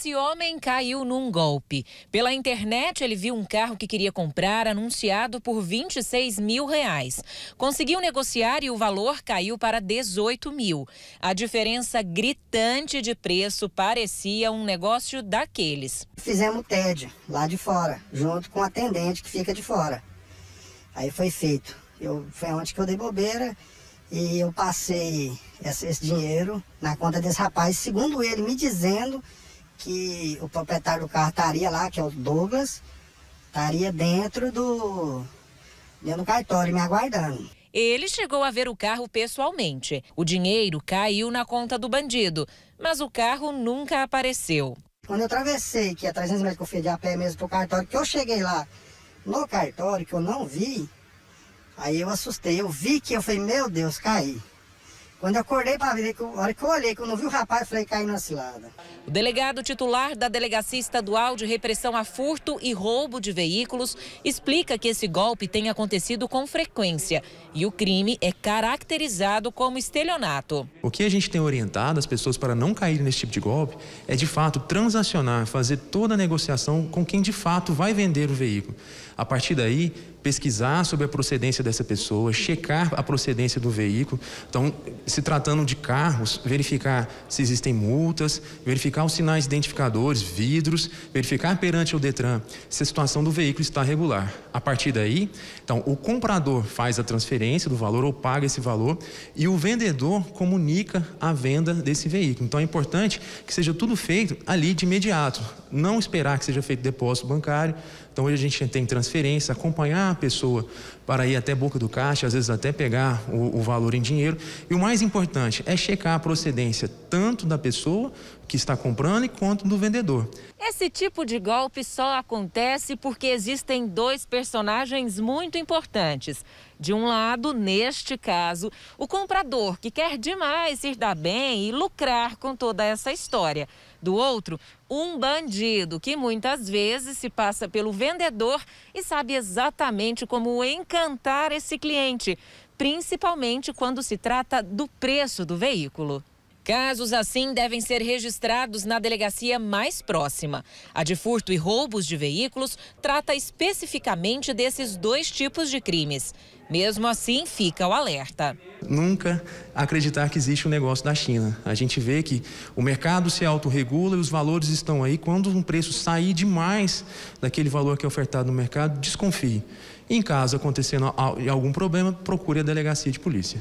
Esse homem caiu num golpe. Pela internet, ele viu um carro que queria comprar anunciado por 26 mil reais. Conseguiu negociar e o valor caiu para 18 mil. A diferença gritante de preço parecia um negócio daqueles. Fizemos TED lá de fora, junto com o atendente que fica de fora. Aí foi feito. Eu, foi onde que eu dei bobeira e eu passei esse, esse dinheiro na conta desse rapaz, segundo ele me dizendo que o proprietário do carro estaria lá, que é o Douglas, estaria dentro do, dentro do cartório me aguardando. Ele chegou a ver o carro pessoalmente. O dinheiro caiu na conta do bandido, mas o carro nunca apareceu. Quando eu atravessei, que é 300 metros que eu fui de a pé mesmo pro cartório, que eu cheguei lá no cartório, que eu não vi, aí eu assustei. Eu vi que eu falei, meu Deus, caí. Quando eu acordei para ver, que eu, a hora que eu olhei, que eu não vi o rapaz, eu falei, caiu na cilada. O delegado titular da Delegacia Estadual de Repressão a Furto e Roubo de Veículos explica que esse golpe tem acontecido com frequência e o crime é caracterizado como estelionato. O que a gente tem orientado as pessoas para não cair nesse tipo de golpe é, de fato, transacionar, fazer toda a negociação com quem de fato vai vender o veículo. A partir daí, pesquisar sobre a procedência dessa pessoa, checar a procedência do veículo. Então, se tratando de carros, verificar se existem multas, verificar os sinais identificadores, vidros, verificar perante o Detran se a situação do veículo está regular. A partir daí, então, o comprador faz a transferência do valor ou paga esse valor e o vendedor comunica a venda desse veículo. Então, é importante que seja tudo feito ali de imediato, não esperar que seja feito depósito bancário, então hoje a gente tem transferência, acompanhar a pessoa para ir até a boca do caixa, às vezes até pegar o, o valor em dinheiro. E o mais importante é checar a procedência tanto da pessoa que está comprando quanto do vendedor. Esse tipo de golpe só acontece porque existem dois personagens muito importantes. De um lado, neste caso, o comprador que quer demais ir dar bem e lucrar com toda essa história. Do outro, um bandido que muitas vezes se passa pelo vendedor e sabe exatamente como encantar esse cliente, principalmente quando se trata do preço do veículo. Casos assim devem ser registrados na delegacia mais próxima. A de furto e roubos de veículos trata especificamente desses dois tipos de crimes. Mesmo assim, fica o alerta. Nunca acreditar que existe um negócio da China. A gente vê que o mercado se autorregula e os valores estão aí. Quando um preço sair demais daquele valor que é ofertado no mercado, desconfie. Em caso acontecendo algum problema, procure a delegacia de polícia.